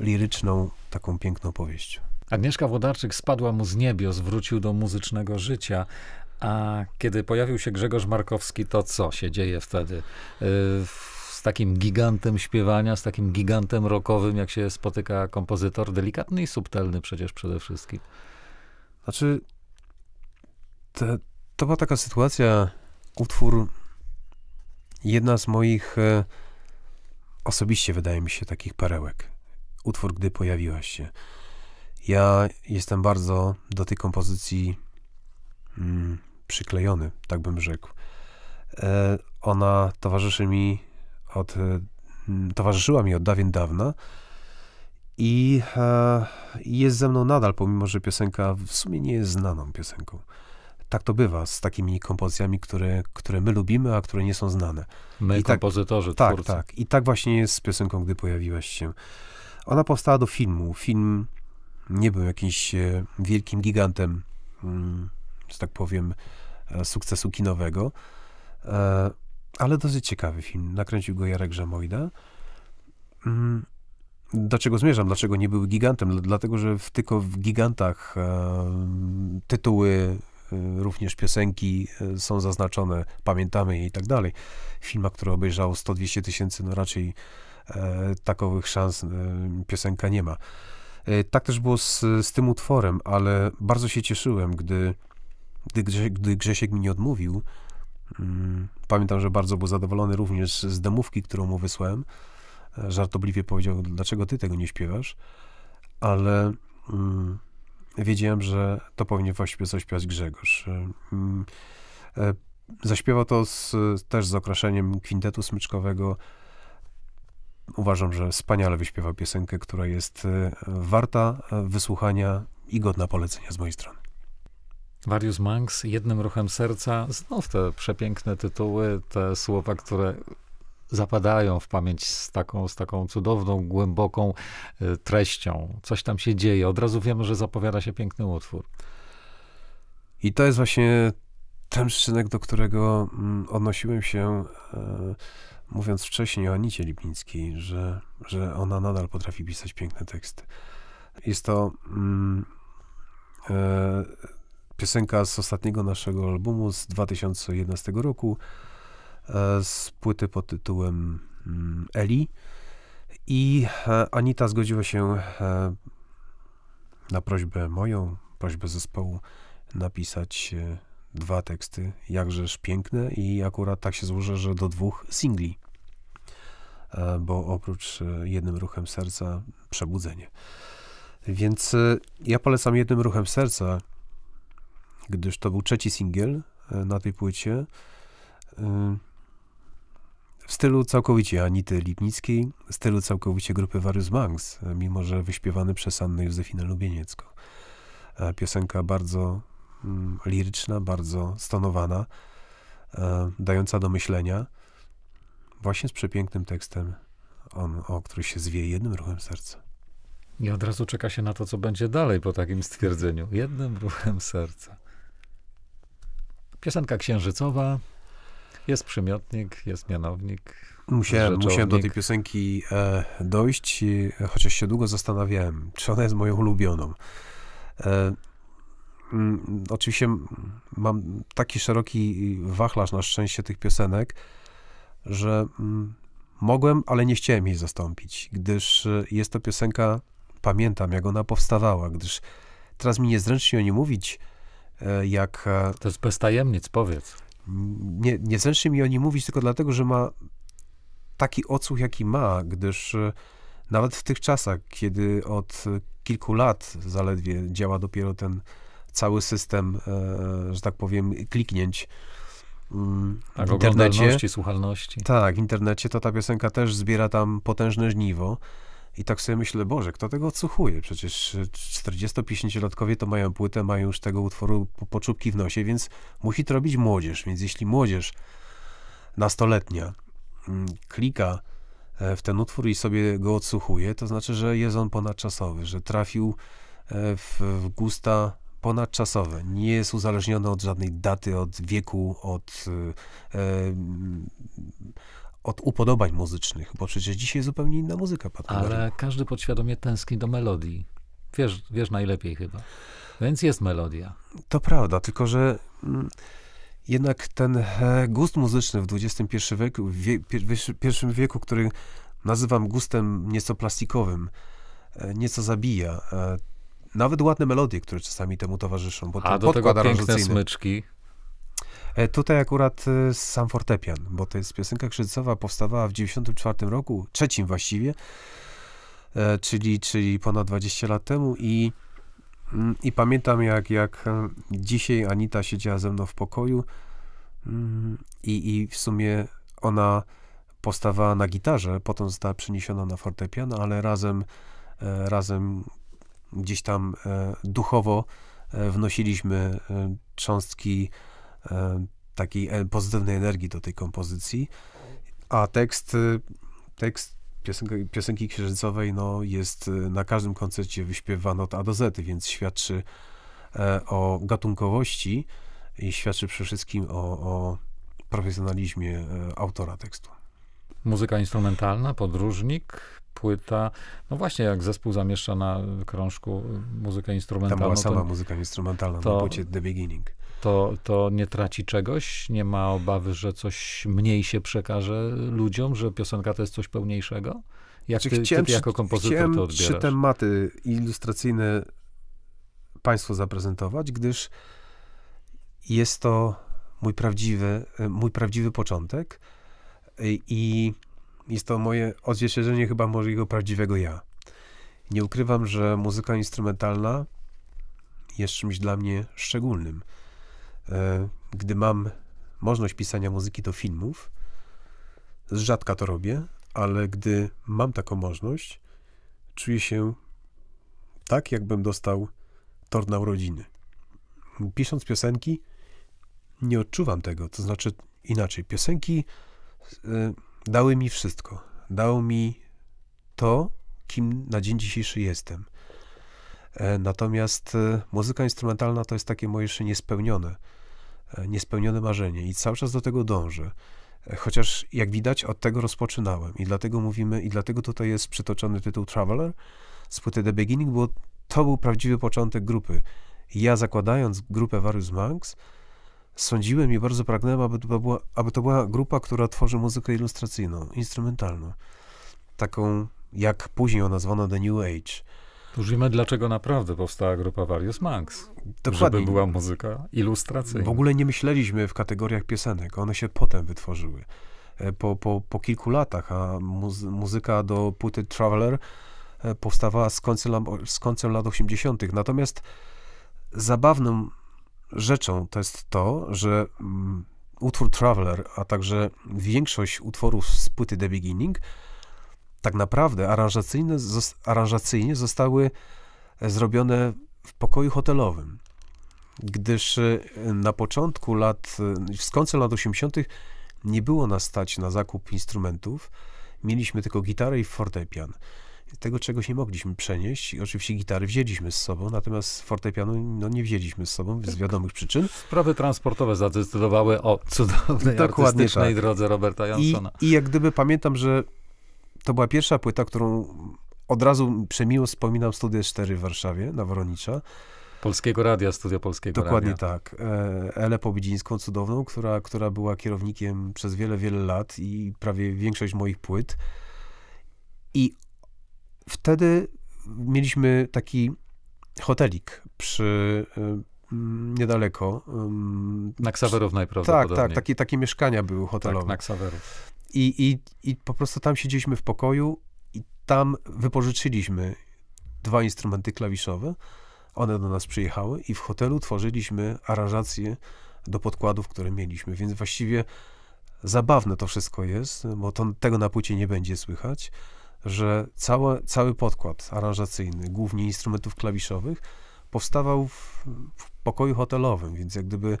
e, liryczną, taką piękną powieścią. Agnieszka Włodarczyk spadła mu z niebios, wrócił do muzycznego życia. A kiedy pojawił się Grzegorz Markowski, to co się dzieje wtedy? E, z takim gigantem śpiewania, z takim gigantem rockowym, jak się spotyka kompozytor, delikatny i subtelny przecież przede wszystkim. Znaczy, to była taka sytuacja, utwór, jedna z moich e, osobiście wydaje mi się takich perełek. Utwór, gdy pojawiłaś się. Ja jestem bardzo do tej kompozycji mm, przyklejony, tak bym rzekł. E, ona towarzyszy mi od, e, towarzyszyła mi od dawien dawna i e, jest ze mną nadal, pomimo że piosenka w sumie nie jest znaną piosenką tak to bywa z takimi kompozycjami, które, które my lubimy, a które nie są znane. My, I tak- kompozytorzy, tak, twórcy. Tak, tak. I tak właśnie jest z piosenką, gdy pojawiłaś się. Ona powstała do filmu. Film nie był jakimś e, wielkim gigantem, mm, że tak powiem, e, sukcesu kinowego, e, ale dosyć ciekawy film. Nakręcił go Jarek Żamojda. Mm, do czego zmierzam? Dlaczego nie był gigantem? Dlatego, że tylko w gigantach tytuły Y, również piosenki y, są zaznaczone, pamiętamy je i tak dalej. Filma, filmach, które obejrzało 100-200 tysięcy, no raczej e, takowych szans y, piosenka nie ma. E, tak też było z, z tym utworem, ale bardzo się cieszyłem, gdy, gdy, gdy Grzesiek mi nie odmówił. Mm, pamiętam, że bardzo był zadowolony również z demówki, którą mu wysłałem. E, żartobliwie powiedział, dlaczego ty tego nie śpiewasz? Ale mm, wiedziałem, że to powinien właściwie zaśpiewać Grzegorz. Y, mm, e, zaśpiewał to z, też z okraszeniem kwintetu smyczkowego. Uważam, że wspaniale wyśpiewał piosenkę, która jest y, warta e, wysłuchania i godna polecenia z mojej strony. Mariusz Manx, jednym ruchem serca, znów te przepiękne tytuły, te słowa, które zapadają w pamięć z taką, z taką cudowną, głęboką e, treścią. Coś tam się dzieje. Od razu wiemy, że zapowiada się piękny utwór. I to jest właśnie ten przyczynek, do którego mm, odnosiłem się, e, mówiąc wcześniej o Anicie Lipińskiej, że, że ona nadal potrafi pisać piękne teksty. Jest to mm, e, piosenka z ostatniego naszego albumu z 2011 roku, E, z płyty pod tytułem mm, Eli. I e, Anita zgodziła się e, na prośbę moją, prośbę zespołu, napisać dwa teksty, jakżeż piękne i akurat tak się złoży, że do dwóch singli, bo oprócz jednym ruchem serca przebudzenie. Więc ja polecam jednym ruchem serca, gdyż to był trzeci singiel na tej płycie stylu całkowicie Anity Lipnickiej, stylu całkowicie grupy Various Monks, mimo że wyśpiewany przez Annę Józefinę Lubieniecką. E, piosenka bardzo mm, liryczna, bardzo stonowana, e, dająca do myślenia, właśnie z przepięknym tekstem, on, o który się zwieje jednym ruchem serca. I od razu czeka się na to, co będzie dalej po takim stwierdzeniu. Jednym ruchem serca. Piosenka księżycowa, jest przymiotnik, jest mianownik. Musiałem, musiałem do tej piosenki e, dojść, e, chociaż się długo zastanawiałem, czy ona jest moją ulubioną. E, mm, m, oczywiście mam taki szeroki wachlarz na szczęście tych piosenek, że m, mm, mogłem, ale nie chciałem jej zastąpić, gdyż e, jest to piosenka, pamiętam jak ona powstawała, gdyż teraz mi niezręcznie o niej mówić, e, jak... To jest bez tajemnic, powiedz nie, niezręcznie mi o nim mówić tylko dlatego, że ma taki odsłuch, jaki ma, gdyż e, nawet w tych czasach, kiedy od kilku lat zaledwie działa dopiero ten cały system, e, że tak powiem, kliknięć mm, w tak, internecie. słuchalności. Tak, w internecie to ta piosenka też zbiera tam potężne żniwo. I tak sobie myślę, Boże, kto tego odsłuchuje? Przecież 40-50-latkowie e, to mają płytę, mają już tego utworu poczubki w nosie, więc musi to robić młodzież. Więc jeśli młodzież nastoletnia mm, klika e, w ten utwór i sobie go odsłuchuje, to znaczy, że jest on ponadczasowy, że trafił e, w, gusta ponadczasowe. Nie jest uzależnione od żadnej daty, od wieku, od, od upodobań muzycznych, bo przecież dzisiaj zupełnie inna muzyka pada. Ale każdy podświadomie tęskni do melodii. Wiesz, wiesz najlepiej chyba. Więc jest melodia. To prawda, tylko że mm, jednak ten e, gust muzyczny w XXI wieku, w wie, pierwszym wieku, który nazywam gustem nieco plastikowym, e, nieco zabija. E, nawet ładne melodie, które czasami temu towarzyszą. Bo A do tego piękne smyczki. E, tutaj akurat e, sam fortepian, bo to jest piosenka krzyżowa, powstawała w 94 roku, trzecim właściwie, e, czyli, czyli ponad 20 lat temu i, mm, i pamiętam jak, jak dzisiaj Anita siedziała ze mną w pokoju mm, i, i w sumie ona powstawała na gitarze, potem została przeniesiona na fortepian, ale razem, razem gdzieś tam duchowo wnosiliśmy cząstki E, takiej e, pozytywnej energii do tej kompozycji. A tekst, e, tekst piosenki, piosenki księżycowej no, jest na każdym koncercie wyśpiewany od A do Z, więc świadczy o gatunkowości i świadczy przede wszystkim o, o profesjonalizmie autora tekstu. Muzyka instrumentalna, podróżnik, płyta. No właśnie, jak zespół zamieszcza na krążku muzykę instrumentalną. To była sama to, muzyka instrumentalna to, na płycie The Beginning to, to nie traci czegoś? Nie ma obawy, że coś mniej się przekaże ludziom, że piosenka to jest coś pełniejszego? Jak znaczy, ty, chciałem, ty jako kompozytor to odbierasz? trzy tematy ilustracyjne państwu zaprezentować, gdyż jest to mój prawdziwy, e, mój prawdziwy początek e, i jest to moje odzwierciedlenie chyba mojego prawdziwego ja. Nie ukrywam, że muzyka instrumentalna jest czymś dla mnie szczególnym. E, gdy mam możliwość pisania muzyki do filmów, z rzadka to robię, ale gdy mam taką możliwość, czuję się tak, jakbym dostał tor na urodziny. Pisząc piosenki, nie odczuwam tego. To znaczy inaczej. Piosenki e, dały mi wszystko. dały mi to, kim na dzień dzisiejszy jestem. E, natomiast muzyka instrumentalna to jest takie moje jeszcze niespełnione. E, niespełnione marzenie i cały czas do tego dążę. E, chociaż jak widać, od tego rozpoczynałem i dlatego mówimy, i dlatego tutaj jest przytoczony tytuł Traveler z płyty The Beginning, bo to był prawdziwy początek grupy. Ja zakładając grupę Various Monks, sądziłem i bardzo pragnąłem, aby to, była, aby to była grupa, która tworzy muzykę ilustracyjną, instrumentalną. Taką, jak później ona nazwano The New Age już dlaczego naprawdę powstała grupa Various Monks. Dokładnie. Żeby była muzyka ilustracyjna. W ogóle nie myśleliśmy w kategoriach piosenek. One się potem wytworzyły. E, po, po, po kilku latach, a muzyka do płyty Traveler e, powstawała z końcem, z końcem lat 80. Natomiast zabawną rzeczą to jest to, że mm, utwór Traveler, a także większość utworów z płyty The Beginning tak naprawdę aranżacyjne, aranżacyjnie zostały e, zrobione w pokoju hotelowym, gdyż e, na początku lat, e, w końca lat 80. nie było nas stać na zakup instrumentów, mieliśmy tylko gitarę i fortepian. Tego czegoś nie mogliśmy przenieść. oczywiście gitary wzięliśmy z sobą, natomiast fortepianu no, nie wzięliśmy z sobą z tak. wiadomych przyczyn. Sprawy transportowe zadecydowały o cudownej Dokładnie artystycznej tak. drodze Roberta Jansona. I, I jak gdyby pamiętam, że to była pierwsza płyta, którą od razu przemiło wspominam Studia 4 w Warszawie, na Woronicza. Polskiego Radia, Studio Polskiego Dokładnie Radia. tak. Ale e, Pobidzińską, cudowną, która, która była kierownikiem przez wiele, wiele lat i prawie większość moich płyt. I wtedy mieliśmy taki hotelik przy e, niedaleko. Na Ksawerów najprawdopodobniej. Tak, tak, takie, takie mieszkania były hotelowe. Tak, na Ksawerów. I, i, I po prostu tam siedzieliśmy w pokoju i tam wypożyczyliśmy dwa instrumenty klawiszowe. One do nas przyjechały i w hotelu tworzyliśmy aranżację do podkładów, które mieliśmy. Więc właściwie zabawne to wszystko jest, bo to, tego na płycie nie będzie słychać, że cała, cały podkład aranżacyjny, głównie instrumentów klawiszowych, powstawał w, w pokoju hotelowym, więc jak gdyby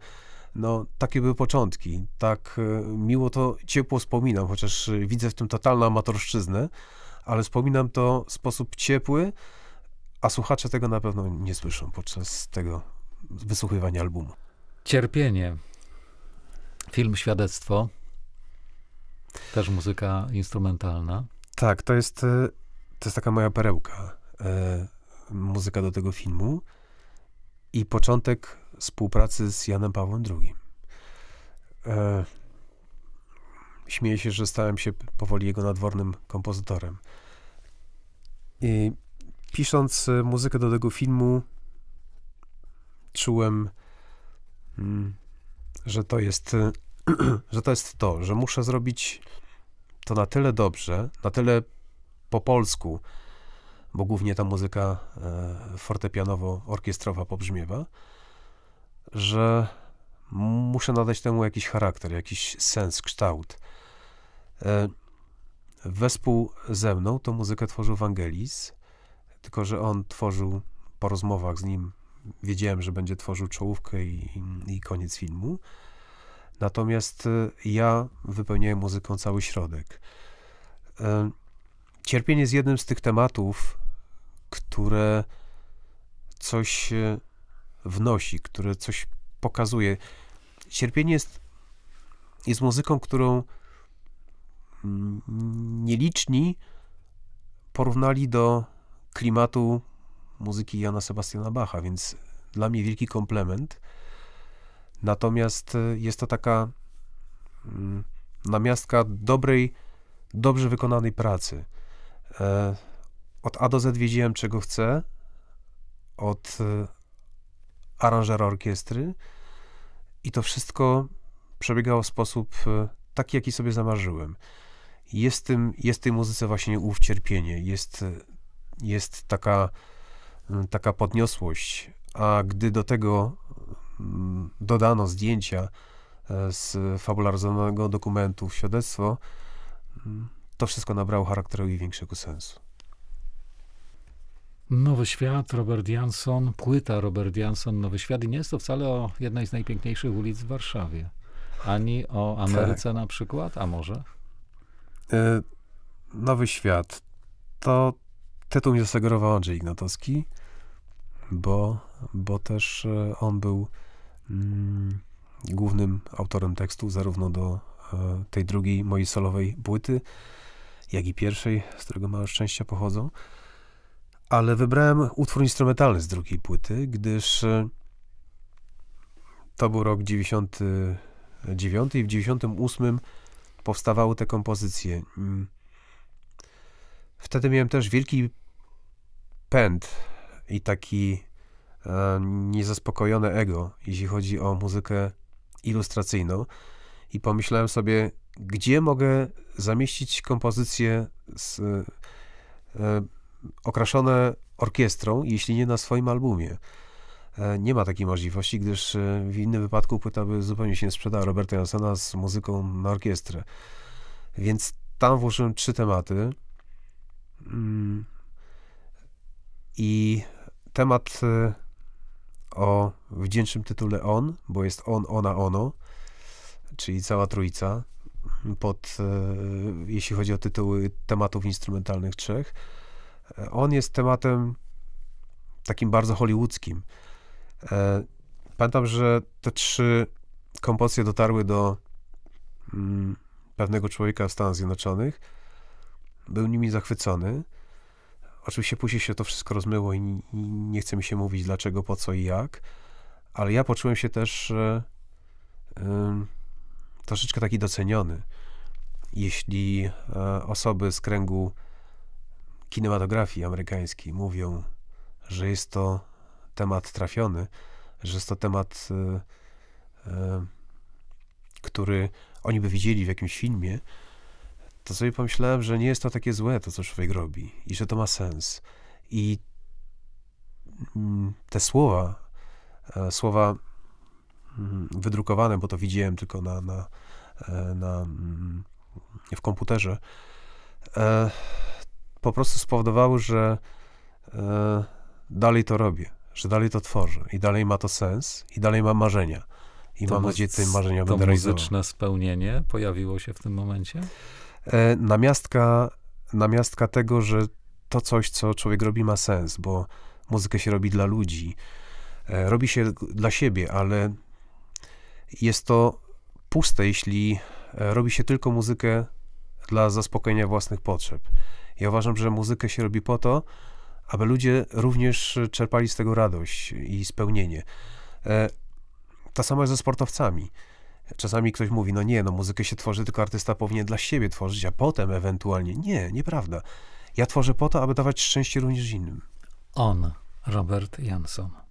no, takie były początki. Tak e, miło to ciepło wspominam, chociaż e, widzę w tym totalną amatorszczyznę, ale wspominam to w sposób ciepły, a słuchacze tego na pewno nie słyszą podczas tego wysłuchiwania albumu. Cierpienie. Film Świadectwo. Też muzyka instrumentalna. Tak, to jest, e, to jest taka moja perełka. E, muzyka do tego filmu. I początek współpracy z Janem Pawłem II. E, śmieję się, że stałem się powoli jego nadwornym kompozytorem. I pisząc e, muzykę do tego filmu, czułem, mm, że to jest, że to jest to, że muszę zrobić to na tyle dobrze, na tyle po polsku, bo głównie ta muzyka e, fortepianowo-orkiestrowa pobrzmiewa, że muszę nadać temu jakiś charakter, jakiś sens, kształt. E, wespół ze mną tą muzykę tworzył Wangelis, tylko że on tworzył po rozmowach z nim, wiedziałem, że będzie tworzył czołówkę i, i koniec filmu. Natomiast e, ja wypełniałem muzyką cały środek. E, cierpienie jest jednym z tych tematów, które coś wnosi, które coś pokazuje. Cierpienie jest, jest muzyką, którą mm, nieliczni porównali do klimatu muzyki Jana Sebastiana Bacha, więc dla mnie wielki komplement. Natomiast e, jest to taka mm, namiastka dobrej, dobrze wykonanej pracy. E, od A do Z wiedziałem, czego chcę. Od e, aranżera orkiestry i to wszystko przebiegało w sposób e, taki, jaki sobie zamarzyłem. Jest, tym, jest tej muzyce właśnie ów cierpienie, jest, e, jest taka, e, taka podniosłość, a gdy do tego mm, dodano zdjęcia z fabularyzowanego dokumentu w świadectwo, mm, to wszystko nabrało charakteru i większego sensu. Nowy Świat, Robert Jansson, płyta Robert Jansson, Nowy Świat. I nie jest to wcale o jednej z najpiękniejszych ulic w Warszawie. Ani o tak. Ameryce tak. na przykład, a może? E, Nowy Świat. To tytuł mi zasugerował Andrzej Ignatowski, bo, bo też e, on był mm, głównym autorem tekstu zarówno do e, tej drugiej mojej solowej płyty, jak i pierwszej, z którego małe szczęścia pochodzą ale wybrałem utwór instrumentalny z drugiej płyty, gdyż e, to był rok 99 i w 98 powstawały te kompozycje. Mm. Wtedy miałem też wielki pęd i taki e, niezaspokojone ego, jeśli chodzi o muzykę ilustracyjną i pomyślałem sobie, gdzie mogę zamieścić kompozycję z e, okraszone orkiestrą, jeśli nie na swoim albumie. E, nie ma takiej możliwości, gdyż e, w innym wypadku płyta by zupełnie się sprzedała Roberta Jansena z muzyką na orkiestrę. Więc tam włożyłem trzy tematy. Mm. I temat e, o wdzięcznym tytule On, bo jest On, Ona, Ono, czyli cała trójca, pod, jeśli chodzi o tytuły tematów instrumentalnych trzech on jest tematem takim bardzo hollywoodzkim. E, pamiętam, że te trzy kompozycje dotarły do mm, pewnego człowieka w Stanach Zjednoczonych. Był nimi zachwycony. Oczywiście później się to wszystko rozmyło i, nie chce mi się mówić dlaczego, po co i jak, ale ja poczułem się też y, troszeczkę taki doceniony. Jeśli e, osoby z kręgu kinematografii amerykańskiej mówią, że jest to temat trafiony, że jest to temat, y, y, który oni by widzieli w jakimś filmie, to sobie pomyślałem, że nie jest to takie złe, to co człowiek robi i że to ma sens. I mm, te słowa, e, słowa mm, wydrukowane, bo to widziałem tylko na, na, e, na mm, w komputerze, e, po prostu spowodowały, że e, dalej to robię, że dalej to tworzę i dalej ma to sens i dalej mam marzenia. I to mam nadzieję, że tym marzenia to będę realizował. To muzyczne spełnienie pojawiło się w tym momencie? E, namiastka, namiastka tego, że to coś, co człowiek robi, ma sens, bo muzykę się robi dla ludzi. E, robi się dla siebie, ale jest to puste, jeśli robi się tylko muzykę dla zaspokojenia własnych potrzeb. Ja uważam, że muzykę się robi po to, aby ludzie również czerpali z tego radość i spełnienie. E, ta sama jest ze sportowcami. Czasami ktoś mówi, no nie, no muzykę się tworzy, tylko artysta powinien dla siebie tworzyć, a potem ewentualnie. Nie, nieprawda. Ja tworzę po to, aby dawać szczęście również innym. On, Robert Jansson.